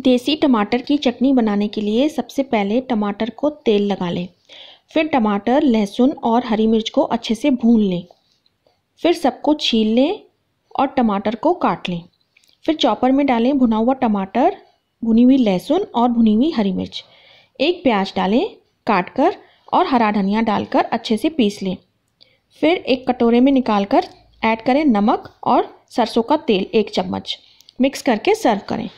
देसी टमाटर की चटनी बनाने के लिए सबसे पहले टमाटर को तेल लगा लें फिर टमाटर लहसुन और हरी मिर्च को अच्छे से भून लें फिर सबको छील लें और टमाटर को काट लें फिर चॉपर में डालें भुना हुआ टमाटर भुनी हुई लहसुन और भुनी हुई हरी मिर्च एक प्याज डालें काट कर और हरा धनिया डालकर अच्छे से पीस लें फिर एक कटोरे में निकाल कर ऐड करें नमक और सरसों का तेल एक चम्मच मिक्स करके सर्व करें